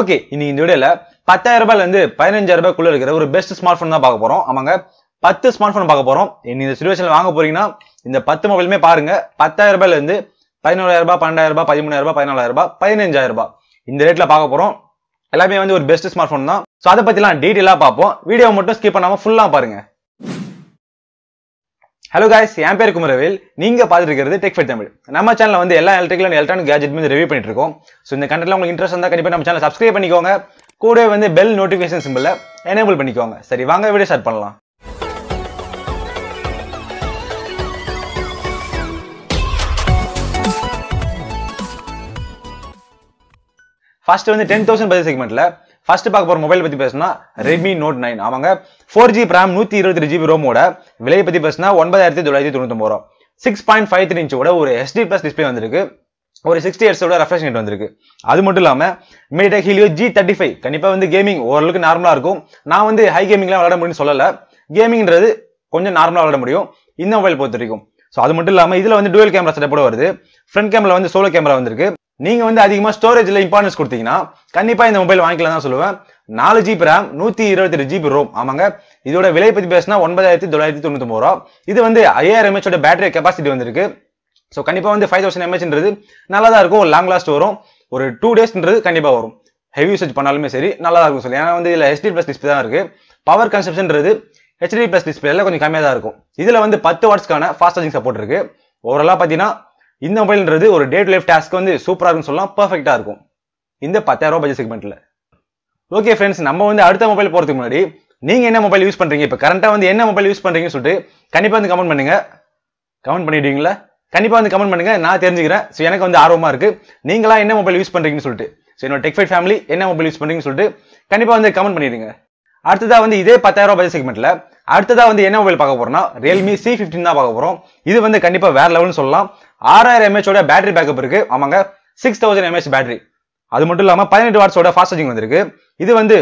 okay இன்னைக்கு இந்த வீடியோல பத்தாயிரம் இருந்து பதினஞ்சாயிரம் ரூபாய்க்குள்ள இருக்கிற ஒரு பெஸ்ட் ஸ்மார்ட் ஃபோன் தான் பார்க்க போறோம் ஆமாங்க பத்து ஸ்மார்ட் ஃபோன் பார்க்க போறோம் இந்த சுச்சுவேஷன்ல வாங்க போறீங்கன்னா இந்த பத்து மொபைலுமே பாருங்க பத்தாயிரம் இருந்து பதினோராயிரம் ரூபாய் பன்னெண்டாயிரம் ரூபாய் பதிமூணாயிரம் ரூபாய் பதினாலாயிரம் ரூபாய் பதினஞ்சாயிரம் ரூபாய் இந்த ரேட்ல பார்க்க போறோம் எல்லாமே வந்து ஒரு பெஸ்ட் ஸ்மார்ட் ஃபோன் தான் ஸோ அதை பத்திலாம் டீட்டெயிலாக பார்ப்போம் வீடியோ மட்டும் ஸ்கிப் பண்ணாம ஃபுல்லாக பாருங்க ஹலோ காய்ஸ் என் பேர் குமரவேல் நீங்க பார்த்துருக்கிறது இருக்கிறது டெக் ஃபைட் தமிழ் நம்ம சேனல் வந்து எல்லா எலக்ட்ரிக்கல் அண்ட் எலக்ட்ரானிக் கேஜெட் வந்து ரிவ்யூ பண்ணிட்டு இருக்கோம் ஸோ இந்த கண்டென்ட்ல உங்களுக்கு இன்ட்ரெஸ்ட் இருந்தால் கண்டிப்பாக நம்ம சேனல் சப்ஸ்கிரைப் பண்ணிக்கோங்க கூடவே வந்து பெல் நோட்டிஃபிகேஷன் சிம்பிள் எனேபிள் பண்ணிக்கோங்க சரி வாங்க வீடியோ ஸ்டார்ட் பண்ணலாம் ஃபர்ஸ்ட் வந்து டென் தௌசண்ட் பதி செக்மெண்ட்ல ஃபர்ஸ்ட் பார்க்க போகிற மொபைல் பற்றி பேசினா ரெட்மி நோட் நைன் ஆமாங்க ஃபோர் ஜி ரேம் நூற்றி இருபத்தி ஜிபி ரோமோட விலையை பற்றி பேசினா ஒன்பதாயிரத்தி தொள்ளாயிரத்தி தொண்ணூத்தொம்பது ரூபா சிக்ஸ் பாயிண்ட் ஃபைவ் த்ரீ இன்ச்சோட ஒரு எஸ்டி பிளஸ் டிஸ்பிளே வந்திருக்கு ஒரு சிக்ஸ்டி இயர்ஸோட ரெஃப்ரெஷ் ரேட் வந்திருக்கு அது மட்டும் இல்லாமல் Media Helio G thirty five கண்டிப்பாக வந்து கேமிங் ஓரளவுக்கு நார்மலாக இருக்கும் நான் வந்து ஹை கேமிங்லாம் விளாட முடியும்னு சொல்லலை கேமிங்கிறது கொஞ்சம் நார்மலாக விளாட முடியும் இந்த மொபைல் பொறுத்த வரைக்கும் ஸோ அது மட்டும் இல்லாமல் இதில் வந்து டுவல் கேமரா செட்டப்போட வருது ஃப்ரண்ட் கேமரா வந்து சோலோ கேமரா வந்திருக்கு நீங்க வந்து அதிகமா ஸ்டோரேஜ்ல இம்பார்ட்டன்ஸ் கொடுத்தீங்கன்னா கண்டிப்பா இந்த மொபைல் வாங்கிக்கலாம் தான் சொல்லுவேன் நாலு ஜிபி ரேம் நூத்தி இருபத்தி ஜிபி ரோம் ஆமாங்க இதோட விலை பத்தி பேசினா ஒன்பதாயிரத்தி தொள்ளாயிரத்தி தொண்ணூத்தி ரூபா இது வந்து ஐயாயிரம் எம்ஹெச்சோட பேட்டரி கெப்பாசிட்டி வந்திருக்கு ஸோ கண்டிப்பா வந்து ஃபைவ் தௌசண்ட் எம்ஹெச்ன்றது நல்லா தான் இருக்கும் லாங் லாஸ்ட் வரும் ஒரு டூ டேஸ்ன்றது கண்டிப்பா வரும் ஹெவி யூசேஜ் பண்ணாலுமே சரி நல்லா தான் இருக்கும் சொல்லி ஏன்னா வந்து இதுல ஹெச்டி பிளஸ் டிஸ்பிளே தான் இருக்கு பவர் கன்சப்ஷன்றது ஹெச்டி பிளஸ் டிஸ்பிளேல கொஞ்சம் கம்மியாக தான் இருக்கும் இதுல வந்து பத்து வாட்ஸ்க்கான ஃபாஸ்ட் சார்ஜிங் சப்போர்ட் இருக்கு ஓவரலாக பார்த்தீங்கன்னா இந்த மொபைல்ன்றது ஒரு டே டு லைஃப் டாஸ்க் வந்து சூப்பராக இருக்கும்னு சொல்லலாம் பர்ஃபெக்டாக இருக்கும் இந்த பத்தாயிரம் பட்ஜெட் செக்மெண்ட்டில் ஓகே ஃப்ரெண்ட்ஸ் நம்ம வந்து அடுத்த மொபைல் போகிறதுக்கு முன்னாடி நீங்கள் என்ன மொபைல் யூஸ் பண்ணுறீங்க இப்போ கரண்டாக வந்து என்ன மொபைல் யூஸ் பண்ணுறீங்கன்னு சொல்லிட்டு கண்டிப்பாக வந்து கமெண்ட் பண்ணுங்கள் கமெண்ட் பண்ணிடுவீங்களா கண்டிப்பாக வந்து கமெண்ட் பண்ணுங்கள் நான் தெரிஞ்சுக்கிறேன் ஸோ எனக்கு வந்து ஆர்வமாக இருக்குது நீங்களாம் என்ன மொபைல் யூஸ் பண்ணுறீங்கன்னு சொல்லிட்டு ஸோ என்னோட டெக்ஃபைட் ஃபேமிலி என்ன மொபைல் யூஸ் பண்ணுறீங்கன்னு சொல்லிட்டு கண்டிப்பாக வந்து கமெண்ட் பண்ணிடுங்க அடுத்ததாக வந்து இதே பத்தாயிரம் ரூபாய் செக்மெண்ட்டில் அடுத்ததாக வந்து என்ன மொபைல் பார்க்க போகிறோம்னா ரியல்மி சி ஃபிஃப்டின் தான் பார்க்க போகிறோம் இது வந்து கண்டிப்பாக வேறு லெவல்னு சொல்லலாம் ஆறாயிரம் எம்ஏஹோட பேட்டரி பேக்கப் இருக்கு ஆமாங்க சிக்ஸ் தௌசண்ட் எம்ஏஹெச் பேட்டரி அது மட்டும் இல்லாமல் பதினெட்டு வாட்ஸோட ஃபாஸ்ட் சார்ஜிங் வந்திருக்கு இது வந்து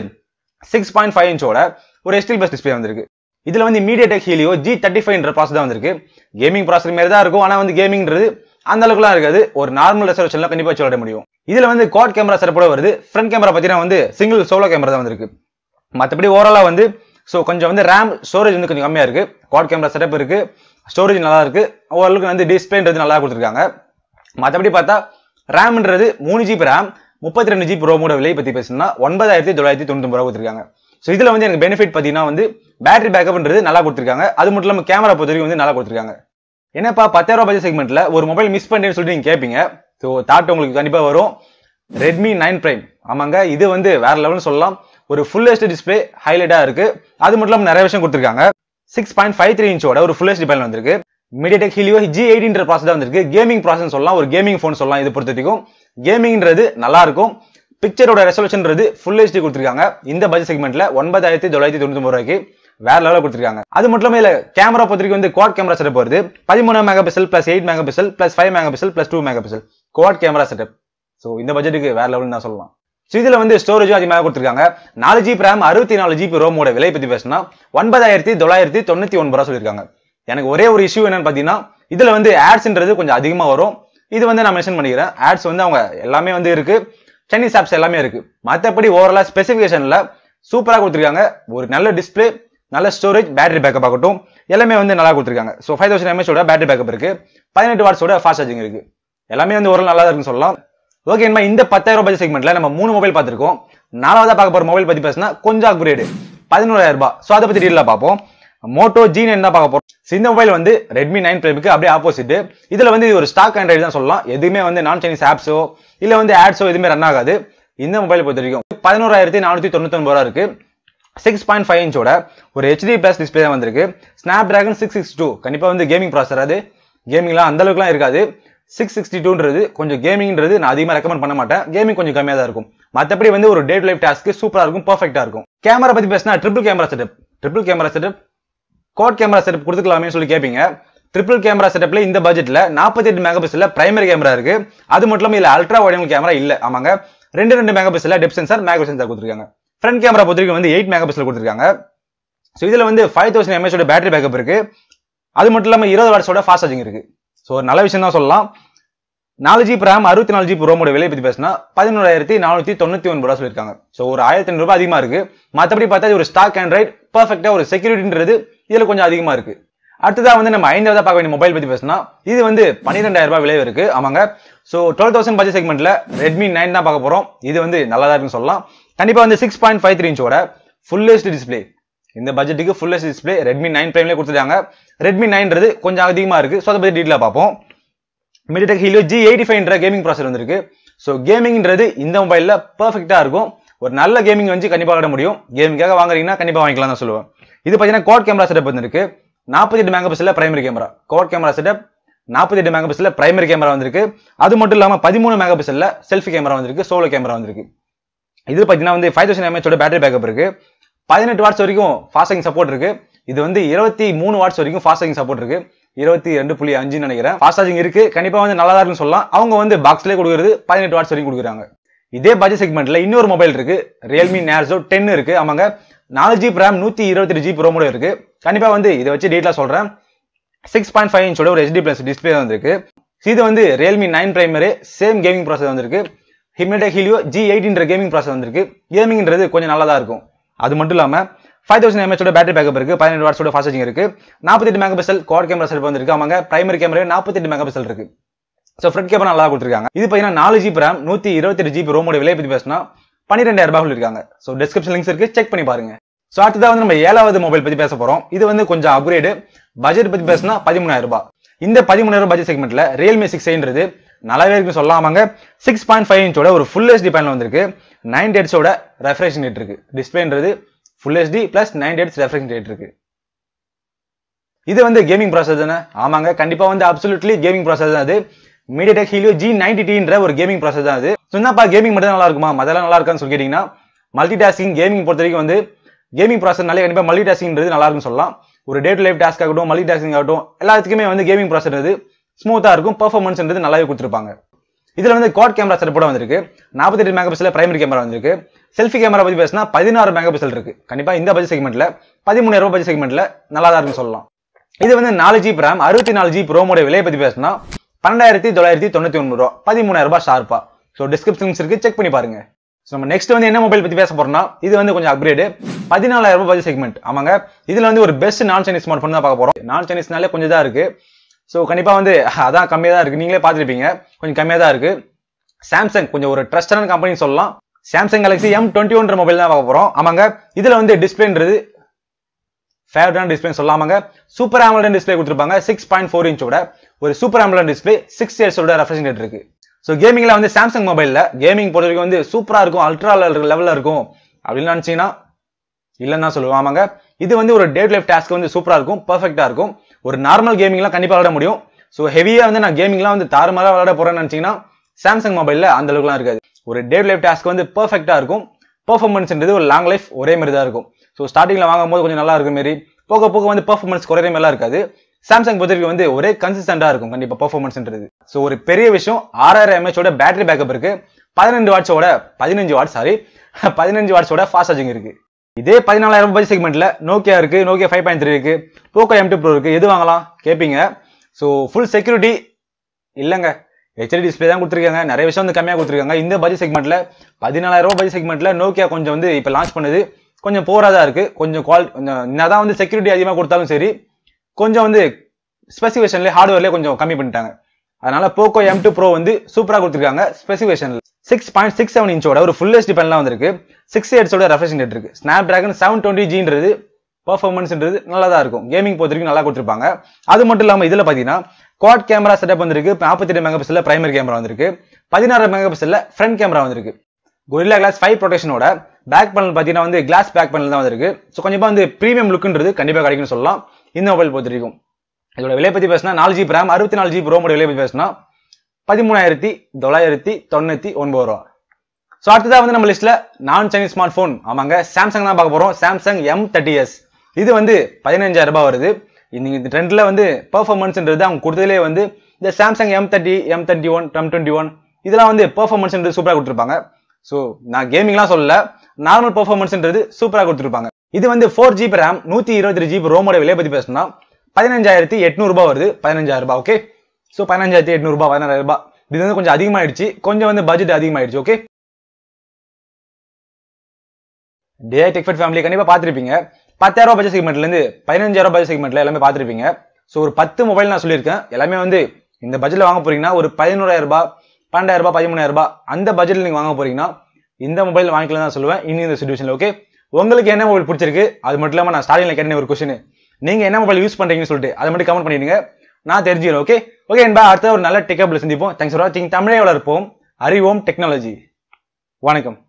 சிக்ஸ் பாயிண்ட் ஃபைவ் இன்ச்சோட ஒரு எஸ்டில் பஸ் டிஸ்பிளே வந்திருக்கு இதில் வந்து MediaTek Helio G thirty ஃபைவ்ன்ற ப்ராசஸ் தான் வந்திருக்கு கேமிங் ப்ராசஸ் மாரி தான் இருக்கும் ஆனால் வந்து கேமிங்கிறது அந்த அளவுக்குலாம் இருக்காது ஒரு நார்மல் ரெசர்வேஷன்லாம் கண்டிப்பாக சொல்லிட முடியும் இதில் வந்து கோட் கேமரா சிறப்போட வருது ஃப்ரண்ட் கேமரா பார்த்தீங்கன்னா வந்து சிங்கிள் சோலோ கேமரா தான் வந்திருக்கு மற்றபடி ஓவராலாக வந்து ஸோ கொஞ்சம் வந்து ரேம் ஸ்டோரேஜ் வந்து கொஞ்சம் கம்மியாக இருக்குது கோட் கேமரா செட்டப் இருக்குது ஸ்டோரேஜ் நல்லா இருக்கு ஓரளவுக்கு வந்து டிஸ்பிளேன்றது நல்லா கொடுத்துருக்காங்க மற்றபடி பார்த்தா ரேம்ன்றது மூணு ஜிபி ரேம் முப்பத்தி ரெண்டு ஜிபி ரோமோட விலை பற்றி பேசணும்னா ஒன்பதாயிரத்தி தொள்ளாயிரத்தி தொண்ணூத்தொம்பது ரூபா கொடுத்துருக்காங்க ஸோ இதில் வந்து எனக்கு பெனிஃபிட் பார்த்தீங்கன்னா வந்து பேட்டரி பேக்கப்ன்றது நல்லா கொடுத்துருக்காங்க அது மட்டும் இல்லாமல் கேமரா பொறுத்த வந்து நல்லா கொடுத்துருக்காங்க என்னப்பா பத்தாயிரம் ரூபாய் பட்ஜெட் செக்மெண்ட்ல ஒரு மொபைல் மிஸ் பண்ணேன்னு சொல்லிட்டு நீங்கள் கேட்பீங்க ஸோ தாட் உங்களுக்கு கண்டிப்பாக வரும் ரெட்மி நைன் பிரைம் ஆமாங்க இது வந்து வேற லெவல்னு சொல்லலாம் ஒரு ஃபுல் எஸ்ட் டிஸ்பிளே ஹைலைட்டாக இருக்குது அது மட்டும் இல்லாமல் நிறைய விஷயம் கொடுத்துருக்காங்க சிக்ஸ் பாயிண்ட் ஃபைவ் த்ரீ இன்ச்சோட ஒரு ஃபுல் ஹெச்டி பேனல் வந்திருக்கு மீடியாடெக் ஹிலியோ ஜி எயிட்டின்ற ப்ராசஸ் தான் வந்திருக்கு கேமிங் ப்ராசஸ் சொல்லலாம் ஒரு கேமிங் ஃபோன் சொல்லலாம் இது பொறுத்த வரைக்கும் கேமிங்ன்றது நல்லா இருக்கும் பிக்சரோட ரெசல்யூஷன்ன்றது ஃபுல் ஹெச்டி கொடுத்துருக்காங்க இந்த பட்ஜெட் செக்மெண்ட்ல ஒன்பதாயிரத்தி தொள்ளாயிரத்தி தொண்ணூத்தி ரூபாய்க்கு வேற லெவலில் கொடுத்துருக்காங்க அது மட்டும் இல்லை கேமரா பொறுத்தவரைக்கும் வந்து குவாட் கேமரா செட்டப் வருது பதிமூணு megapixel plus eight megapixel plus five megapixel plus two megapixel quad camera setup so இந்த பட்ஜெட்டுக்கு வேற லெவல்னு நான் சொல்லலாம் ஸோ இதில் வந்து ஸ்டோரேஜும் அதிகமாக கொடுத்துருக்காங்க நாலு ஜிபி ரேம் அறுபத்தி நாலு ஜிபி ரோமோட விலை பற்றி பேசினா ஒன்பதாயிரத்தி தொள்ளாயிரத்தி தொண்ணூற்றி ஒன்பது ரூபா சொல்லியிருக்காங்க எனக்கு ஒரே ஒரு இஷ்யூ என்னன்னு பார்த்தீங்கன்னா இதில் வந்து ஆட்ஸ்ன்றது கொஞ்சம் அதிகமாக வரும் இது வந்து நான் மென்ஷன் பண்ணிக்கிறேன் ஆட்ஸ் வந்து அவங்க எல்லாமே வந்து இருக்கு சைனீஸ் ஆப்ஸ் எல்லாமே இருக்கு மற்றபடி ஓவராலாக ஸ்பெசிஃபிகேஷனில் சூப்பராக கொடுத்துருக்காங்க ஒரு நல்ல டிஸ்பிளே நல்ல ஸ்டோரேஜ் பேட்டரி பேக்கப் ஆகட்டும் எல்லாமே வந்து நல்லா கொடுத்துருக்காங்க ஸோ ஃபைவ் தௌசண்ட் எம்ஏஸோட பேட்டரி பேக்கப் இருக்கு பதினெட்டு வாட்ஸோட ஃபாஸ்ட் சார்ஜிங் இருக்கு எல்லாமே வந்து ஓரளவு நல்லா இருக்குன்னு சொல்லலாம் ஓகே நம்ம இந்த பத்தாயிரம் ரூபாய் செக்மெண்ட்ல நம்ம மூணு மொபைல் பார்த்துருக்கோம் நாலாவதா பார்க்க போற மொபைல் பத்தி பேசினா கொஞ்சம் அப்கிரேடு பதினோராயிரம் ரூபாய் ஸோ அதை பத்தி டீலாக பார்ப்போம் மோட்டோ ஜி நைன் தான் பார்க்க போறோம் இந்த மொபைல் வந்து ரெட்மி நைன் பிரைமுக்கு அப்படியே ஆப்போசிட் இதுல வந்து இது ஒரு ஸ்டாக் ஆண்ட்ராய்டு தான் சொல்லலாம் எதுவுமே வந்து நான் சைனீஸ் ஆப்ஸோ இல்ல வந்து ஆட்ஸோ எதுவுமே ரன் ஆகாது இந்த மொபைல் பொறுத்த வரைக்கும் பதினோராயிரத்தி நானூத்தி தொண்ணூத்தி இருக்கு சிக்ஸ் பாயிண்ட் ஃபைவ் இன்ச்சோட ஒரு ஹெச்டி பிளஸ் டிஸ்பிளே தான் வந்திருக்கு Snapdragon six six two கண்டிப்பாக வந்து கேமிங் ப்ராசர் அது கேமிங்லாம் அந்த அளவுக்குலாம் இருக்காது சிக்ஸ் சிக்ஸ்டி டூன்றது கொஞ்சம் கேமிங்ன்றது நான் அதிகமாக ரெக்கமெண்ட் பண்ண மாட்டேன் கேமிங் கொஞ்சம் கம்மியாக தான் இருக்கும் மற்றபடி வந்து ஒரு டே டு லைஃப் டாஸ்க்கு சூப்பராக இருக்கும் பர்ஃபெக்டாக இருக்கும் கேமரா பற்றி பேசினா triple camera setup triple camera setup quad camera setup கொடுத்துக்கலாமே சொல்லி கேட்பீங்க ட்ரிபிள் கேமரா செட்டப்ல இந்த பட்ஜெட்ல நாற்பத்தி எட்டு மெகா பிக்சல்ல பிரைமரி கேமரா இருக்கு அது மட்டும் இல்லை இல்லை அல்ட்ரா வைடல் கேமரா இல்லை ஆமாங்க ரெண்டு ரெண்டு மெகா பிக்சல்ல டெப் சென்சார் மேக்ரோ சென்சார் கொடுத்துருக்காங்க ஃப்ரண்ட் கேமரா பொறுத்தவரைக்கும் வந்து எயிட் மெகா பிக்சல் கொடுத்துருக்காங்க ஸோ இதில் வந்து ஃபைவ் தௌசண்ட் எம்ஏஸோட பேட்டரி பேக்கப் இருக்கு அது மட்டும் இல்லாமல் இருபது வாட்ஸோட ஃபாஸ்ட் சார்ஜிங் இருக்குது ஸோ நல்ல விஷயம் தான் சொல்லலாம் நாலு ஜிபி ரேம் அறுபத்தி நாலு ஜிபி ரோமோட விலையை பற்றி பேசினா பதினோராயிரத்தி நானூற்றி தொண்ணூற்றி ஒன்பது ரூபா சொல்லியிருக்காங்க ஸோ ஒரு ஆயிரத்தி ரெண்டு ரூபாய் அதிகமாக இருக்கு மற்றபடி பார்த்தா ஒரு ஸ்டாக் ஆண்ட்ராய்ட் பர்ஃபெக்டாக ஒரு செக்யூரிட்டின்றது இதில் கொஞ்சம் அதிகமாக இருக்கு அடுத்ததாக வந்து நம்ம ஐந்தாவது பார்க்க வேண்டிய மொபைல் பற்றி பேசினா இது வந்து பன்னிரெண்டாயிரம் ரூபாய் விலையை இருக்கு ஆமாங்க ஸோ டுவெல் தௌசண்ட் பட்ஜெட் செக்மெண்ட்ல ரெட்மி நைன் தான் பார்க்க போகிறோம் இது வந்து நல்லா தான் இருக்குன்னு சொல்லலாம் கண்டிப்பாக வந்து சிக்ஸ் பாயிண்ட் ஃபைவ் த்ரீ இன்ச்சோட ஃபுல் டிஸ்பிளே இந்த பட்ஜெட்டுக்கு full S display Redmi nine ப்ரைம்லேயே கொடுத்துருக்காங்க ரெட்மி நைன்றது கொஞ்சம் அதிகமாக இருக்குது ஸோ அதை பற்றி டீட்டெயிலாக பார்ப்போம் மிடிடெக் ஹீலோ ஜி எயிட்டி ஃபைவ்ன்ற கேமிங் ப்ராசர் வந்திருக்கு ஸோ கேமிங்ன்றது இந்த மொபைலில் பர்ஃபெக்டாக இருக்கும் ஒரு நல்ல கேமிங் வந்து கண்டிப்பாக விட முடியும் கேமிங்காக வாங்குறீங்கன்னா கண்டிப்பாக வாங்கிக்கலாம் தான் சொல்லுவேன் இது பார்த்தீங்கன்னா கோட் கேமரா செட்டப் வந்திருக்கு நாற்பத்தி எட்டு மெகா பிக்சலில் primary camera quad camera setup நாற்பத்தி எட்டு மெகா பிரைமரி கேமரா வந்திருக்கு அது மட்டும் இல்லாமல் பதிமூணு மெகா செல்ஃபி கேமரா வந்திருக்கு சோலோ கேமரா வந்திருக்கு இது பார்த்தீங்கன்னா வந்து ஃபைவ் தௌசண்ட் எம்ஏச்சோட பேட்டரி பேக்கப் இருக்குது பதினெட்டு வாட்ஸ் வரைக்கும் ஃபாஸ்டிங் சப்போர்ட் இருக்கு இது வந்து இருபத்தி மூணு வாட்ஸ் வரைக்கும் ஃபாஸ்டிங் சப்போர்ட் இருக்கு இருபத்தி ரெண்டு புள்ளி அஞ்சு நினைக்கிறேன் ஃபாஸ்ட் சார்ஜிங் இருக்கு கண்டிப்பா வந்து நல்லா இருக்குன்னு சொல்லலாம் அவங்க வந்து பாக்ஸ்லேயே கொடுக்குறது பதினெட்டு வாட்ஸ் வரைக்கும் கொடுக்குறாங்க இதே பட்ஜெட் செக்மெண்ட்ல இன்னொரு மொபைல் இருக்கு ரியல்மி நேர்ஸோ டென் இருக்கு அவங்க நாலு ஜிபி ரேம் நூத்தி இருபத்தி ரெண்டு ஜிபி ரோமோட இருக்கு கண்டிப்பா வந்து இதை வச்சு டீட்டெயிலாக சொல்றேன் சிக்ஸ் பாயிண்ட் ஃபைவ் இன்ச்சோட ஒரு ஹெச்டி பிளஸ் டிஸ்பிளே வந்திருக்கு இது வந்து Realme nine primary same gaming process வந்திருக்கு ஹிமேடா ஹீலியோ ஜி எயிட்டின்ற கேமிங் ப்ராசஸ் வந்திருக்கு கேமிங்ன்றது கொஞ்சம் நல்லா தான் இருக்கும் அது மட்டும் இல்லாமல் ஃபைவ் தௌசண்ட் எம்ஏச்சோட பேட்டரி பேக்கப் இருக்குது பதினெட்டு வாட்ஸோட ஃபாஸ்ட் சார்ஜிங் இருக்குது நாற்பத்தெட்டு megapixel quad camera set வந்துருக்கு அவங்க பிரைமரி கேமரா நாற்பத்தெட்டு மெகா பிக்சல் இருக்குது ஸோ ஃப்ரண்ட் கேமரா நல்லா கொடுத்துருக்காங்க இது பார்த்தீங்கன்னா நாலு ஜிபி ரேம் நூற்றி இருபத்தெட்டு ஜிபி ரோமோட விலை பற்றி பேசினா பன்னிரெண்டாயிரம் ரூபாய் இருக்காங்க ஸோ டிஸ்கிரிப்ஷன் லிங்க்ஸ் இருக்கு செக் பண்ணி பாருங்க ஸோ அடுத்ததாக வந்து நம்ம ஏழாவது மொபைல் பற்றி பேச போகிறோம் இது வந்து கொஞ்சம் அப்கிரேடு பட்ஜெட் பற்றி பேசினா பதிமூணாயிரம் ரூபாய் இந்த பதிமூணாயிரம் பட்ஜெட் செக்மெண்ட்டில் ரியல்மி சிக்ஸ்ன்றது நல்லாவே இருக்குன்னு சொல்லாமங்க சிக்ஸ் பாயிண்ட் ஃபைவ் இன்ச்சோட ஒரு ஃபுல் ஹெச்டி பேனல் வந்திருக்கு நைன் டேட்ஸோட ரெஃப்ரெஷன் ரேட் இருக்கு டிஸ்பிளேன்றது ஃபுல் ஹெச்டி பிளஸ் நைன் டேட்ஸ் ரெஃப்ரெஷன் ரேட் இருக்கு இது வந்து கேமிங் ப்ராசஸ் தானே ஆமாங்க கண்டிப்பாக வந்து அப்சுலூட்லி கேமிங் ப்ராசஸ் தான் அது மீடியாடெக் ஹீலியோ ஜி நைன்டி டீன்ற ஒரு கேமிங் ப்ராசஸ் தான் அது சொன்னாப்பா கேமிங் மட்டும் நல்லா இருக்குமா மதெல்லாம் நல்லா இருக்கான்னு சொல்லி கேட்டிங்கன்னா மல்டி டாஸ்கிங் கேமிங் பொறுத்த வரைக்கும் வந்து கேமிங் ப்ராசஸ் நல்லா கண்டிப்பாக மல்டி டாஸ்கிங்றது நல்லா இருக்குன்னு சொல்லலாம் ஒரு டே டு லைஃப் டாஸ்க் ஆகட்டும் மல்டி டாஸ்கிங் ஆகட்டும் எல்லாத்துக்குமே வந்து கேமிங் ப்ராசஸ் ஸ்மூத்தாக இருக்கும் பர்ஃபார்மன்ஸ்ன்றது நல்லாவே கொடுத்துருப்பாங்க இதில் வந்து கோட் கேமரா செட்டப்போட வந்திருக்கு நாற்பத்தி எட்டு மெகா பிக்சல் பிரைமரி கேமரா வந்திருக்கு செல்ஃபி கேமரா பற்றி பேசினா பதினாறு மெகா பிக்சல் இருக்கு கண்டிப்பாக இந்த பட்ஜெட் செக்மெண்ட்ல பதிமூணாயிரம் ரூபாய் பட்ஜெட் செக்மெண்ட்ல நல்லா தான் இருக்குன்னு சொல்லலாம் இது வந்து நாலு ஜி ரேம் அறுபத்தி நாலு ஜிப் ரோமோடைய விலையை பற்றி பேசினா பன்னெண்டாயிரத்தி தொள்ளாயிரத்தி தொண்ணூற்றி ஒன்பது ரூபா பதிமூணாயிரம் ரூபாய் ஷார்ப்பா ஸோ டிஸ்கிரிப்ஷன்ஸ் இருக்கு செக் பண்ணி பாருங்க ஸோ நம்ம நெக்ஸ்ட் வந்து என்ன மொபைல் பற்றி பேச போறோம்னா இது வந்து கொஞ்சம் அப்கிரேடு பதினாலாயிரம் ரூபாய் செக்மெண்ட் ஆமாங்க இதில் வந்து ஒரு பெஸ்ட் நான் சைனீஸ் ஸ்மார்ட் ஃபோன் தான் பார்க்க போறோம் நான் சைனீஸ்னாலே கொஞ்சம் தான் இருக்கு ஸோ கண்டிப்பாக வந்து அதான் கம்மியாக தான் இருக்குது நீங்களே பார்த்துருப்பீங்க கொஞ்சம் கம்மியாக தான் இருக்குது சாம்சங் கொஞ்சம் ஒரு ட்ரஸ்டான கம்பெனி சொல்லலாம் சாம்சங் கேலக்ஸி எம் டுவெண்ட்டி ஒன்ற மொபைல் தான் பார்க்க போகிறோம் ஆமாங்க இதில் வந்து டிஸ்பிளேன்றது ஃபேவரட்டான டிஸ்பிளே சொல்லாமாங்க சூப்பர் ஆம்புலன் டிஸ்பிளே கொடுத்துருப்பாங்க சிக்ஸ் பாயிண்ட் ஃபோர் இன்ச்சோட ஒரு சூப்பர் ஆம்புலன் டிஸ்பிளே சிக்ஸ் இயர்ஸோட ரெஃப்ரெஷன் ரேட் இருக்கு ஸோ கேமிங்கில் வந்து சாம்சங் மொபைலில் கேமிங் பொறுத்த வரைக்கும் வந்து சூப்பராக இருக்கும் அல்ட்ரா லெவலில் இருக்கும் அப்படின்னு நினச்சிங்கன்னா இல்லைன்னா சொல்லுவோம் ஆமாங்க இது வந்து ஒரு டே டு லைஃப் டாஸ்க்கு வந்து சூப்பராக இருக்கும் பர்ஃபெக்டாக இருக்கும் ஒரு நார்மல் கேமிங்லாம் கண்டிப்பாக விளாட முடியும் ஸோ ஹெவியாக வந்து நான் கேமிங்லாம் வந்து தாறுமாறாக விளாட போகிறேன்னு நினச்சிங்கன்னா சாம்சங் மொபைலில் அந்த அளவுக்குலாம் இருக்காது ஒரு டே லைஃப் டாஸ்க் வந்து பர்ஃபெக்டாக இருக்கும் பர்ஃபார்மன்ஸ்ன்றது ஒரு லாங் லைஃப் ஒரே மாதிரி தான் இருக்கும் ஸோ ஸ்டார்டிங்கில் வாங்கும் போது கொஞ்சம் நல்லா இருக்கும் மாரி போக போக வந்து பர்ஃபார்மன்ஸ் குறையிற மாதிரி இருக்காது சாம்சங் பொறுத்தவரைக்கும் வந்து ஒரே கன்சிஸ்டண்டாக இருக்கும் கண்டிப்பாக பர்ஃபார்மன்ஸ்ன்றது ஸோ ஒரு பெரிய விஷயம் ஆறாயிரம் எம்ஏச்சோட பேட்டரி பேக்கப் இருக்கு பதினெண்டு வாட்ஸோட பதினஞ்சு வாட்ஸ் சாரி பதினஞ்சு வாட்ஸோட ஃபாஸ்ட் சார்ஜிங் இருக்கு இதே பதினாலாயிரம் ரூபாய் செக்மெண்ட்ல நோக்கியா இருக்கு நோக்கியா ஃபைவ் பாயிண்ட் த்ரீ இருக்கு போக்கோ எம் டூ ப்ரோ இருக்கு எது வாங்கலாம் கேட்பீங்க ஸோ ஃபுல் செக்யூரிட்டி இல்லைங்க ஹெச்டி டிஸ்பிளே தான் கொடுத்துருக்காங்க நிறைய விஷயம் வந்து கம்மியாக கொடுத்துருக்காங்க இந்த பட்ஜெட் செக்மெண்ட்டில் பதினாலாயிரம் ரூபாய் பட்ஜெட் செக்மெண்ட்டில் நோக்கியா கொஞ்சம் வந்து இப்போ லான்ச் பண்ணுது கொஞ்சம் போராதான் இருக்குது கொஞ்சம் குவால் என்ன தான் வந்து செக்யூரிட்டி அதிகமாக கொடுத்தாலும் சரி கொஞ்சம் வந்து ஸ்பெசிஃபிகேஷன்லேயே ஹார்ட்வேர்லேயே கொஞ்சம் கம்மி பண்ணிட்டாங்க அதனால போக்கோ எம் டூ ப்ரோ வந்து சூப்பராக கொடுத்துருக்காங்க ஸ்பெசிஃபிகேஷனில் சிக்ஸ் பாயிண்ட் சிக்ஸ் செவன் இன்ச்சோட ஒரு ஃபுல் ஹெச்டி ஃபேன்லாம் வந்திருக்கு சிக்ஸ் ஹெட்ஸோட ரெஃப்ரெஷிங் ரேட் இருக்கு ஸ்னாப் ட்ராகன் செவன் டுவெண்ட்டி ஜின்றது பர்ஃபார்மன்ஸ்ன்றது நல்லா தான் இருக்கும் கேமிங் பொறுத்தவரைக்கும் நல்லா கொடுத்துருப்பாங்க அது மட்டும் இல்லாமல் இதில் பார்த்தீங்கன்னா குவாட் கேமரா செட்டப் வந்திருக்கு நாற்பத்தி ரெண்டு மெகா பிக்சலில் பிரைமரி கேமரா வந்திருக்கு பதினாறு மெகா பிக்சலில் ஃப்ரண்ட் கேமரா வந்திருக்கு கொரிலா கிளாஸ் ஃபைவ் ப்ரொடெக்ஷனோட பேக் பேனல் பார்த்தீங்கன்னா வந்து கிளாஸ் பேக் பேனல் தான் வந்திருக்கு ஸோ கொஞ்சமாக வந்து ப்ரீமியம் லுக்குன்றது கண்டிப்பாக கிடைக்கும்னு சொல்லலாம் இந்த மொபைல் பொறுத்திருக்கும் இதோட விலை பற்றி பேசினா நாலு ஜிபி ரேம் அறுபத்தி நாலு ஜிபி ரோமோட விலை பற்றி பேசினா பதிமூணாயிரத்தி தொள்ளாயிரத்தி தொண்ணூத்தி ஒன்பது ரூபா ஸோ அடுத்ததான் வந்து நம்ம லிஸ்ட்ல நான் சைனீஸ் ஸ்மார்ட் ஃபோன் ஆமாங்க சாம்சங் தான் பார்க்க போறோம் சாம்சங் எம் தேர்ட்டி எஸ் இது வந்து பதினஞ்சாயிரம் ரூபாய் வருது இந்த ட்ரெண்ட்ல வந்து பெர்ஃபார்மன்ஸ்ன்றது அவங்க கொடுத்ததுலேயே வந்து இந்த Samsung M thirty M thirty one M twenty one இதெல்லாம் வந்து பெர்ஃபார்மன்ஸ் சூப்பராக கொடுத்துருப்பாங்க ஸோ நான் கேமிங்லாம் சொல்லல நார்மல் பெர்ஃபார்மன்ஸ்ன்றது சூப்பராக கொடுத்துருப்பாங்க இது வந்து ஃபோர் ஜிபி ரேம் நூற்றி இருபத்தி ஜிபி ரோமோட விலையை பற்றி பேசணும்னா பதினஞ்சாயிரத்தி எட்நூறுபா வருது பதினஞ்சாயிரம் ரூபாய் ஓகே ஸோ பதினஞ்சாயிரத்தி எட்நூறுபா ரூபாய் இது வந்து கொஞ்சம் அதிகமாயிடுச்சு கொஞ்சம் வந்து பட்ஜெட் அதிகமாயிடுச்சு ஓகே டே டெக்ஃபெட் ஃபேமிலி கண்டிப்பாக பார்த்துருப்பீங்க பத்தாயிரம் பட்ஜெட் செக்மெண்ட்லேருந்து பதினஞ்சாயிரம் பட்ஜெட் செக்மெண்ட்ல எல்லாமே பார்த்துருப்பீங்க ஸோ ஒரு பத்து மொபைல் நான் சொல்லியிருக்கேன் எல்லாமே வந்து இந்த பட்ஜெட்டில் வாங்க போறீங்கன்னா ஒரு பதினோராயிரம் ரூபாய் பன்னெண்டாயிரம் ரூபாய் பதிமூணாயிரம் ரூபாய் அந்த பட்ஜெட்ல நீங்கள் வாங்க போறீங்கன்னா இந்த மொபைல் வாங்கிக்கலாம் தான் சொல்லுவேன் இன்னும் இந்த சுச்சுவேஷனில் ஓகே உங்களுக்கு என்ன மொபைல் பிடிச்சிருக்கு அது மட்டும் இல்லாமல் நான் ஸ்டார்டிங்ல கேட்டேன் ஒரு கொஸ்டின் நீங்கள் என்ன மொபைல் யூஸ் பண்ணுறீங்கன்னு சொல்லிட்டு அதை மட்டும் கமெண்ட் பண்ணிடுங்க நான் தெரிஞ்சுக்கிறேன் ஓகே ஓகே என்பா அடுத்த ஒரு நல்ல டெக்கப்ல சந்திப்போம் தேங்க்ஸ் ஃபார் வாட்சிங் தமிழே வளர்ப்போம் அறிவோம் டெக்னாலஜி வணக்கம்